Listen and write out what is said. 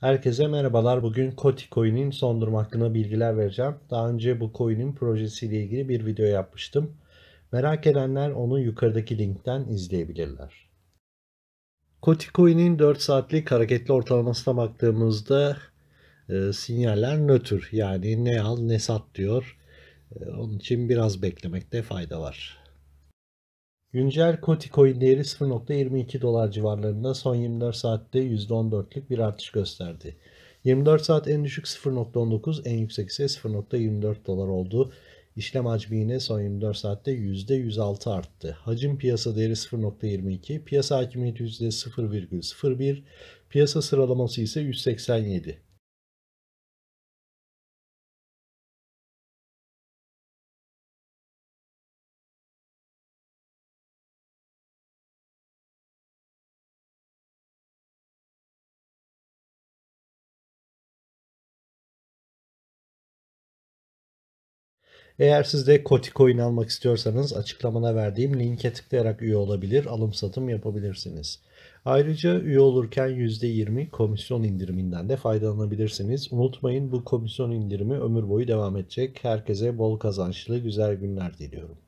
Herkese merhabalar. Bugün Koti Coin'in son durum hakkında bilgiler vereceğim. Daha önce bu coin'in projesiyle ilgili bir video yapmıştım. Merak edenler onu yukarıdaki linkten izleyebilirler. Koti Coin'in 4 saatlik hareketli ortalamasına baktığımızda e, sinyaller nötr. Yani ne al ne sat diyor. E, onun için biraz beklemekte fayda var. Güncel Kotikoin değeri 0.22 dolar civarlarında son 24 saatte %14'lük bir artış gösterdi. 24 saat en düşük 0.19, en yüksek ise 0.24 dolar oldu. İşlem hacmi yine son 24 saatte %106 arttı. Hacim piyasa değeri 0.22, piyasa hakimiyeti %0.01, piyasa sıralaması ise 187. Eğer siz de Kotikoin almak istiyorsanız açıklamana verdiğim linke tıklayarak üye olabilir, alım satım yapabilirsiniz. Ayrıca üye olurken %20 komisyon indiriminden de faydalanabilirsiniz. Unutmayın bu komisyon indirimi ömür boyu devam edecek. Herkese bol kazançlı güzel günler diliyorum.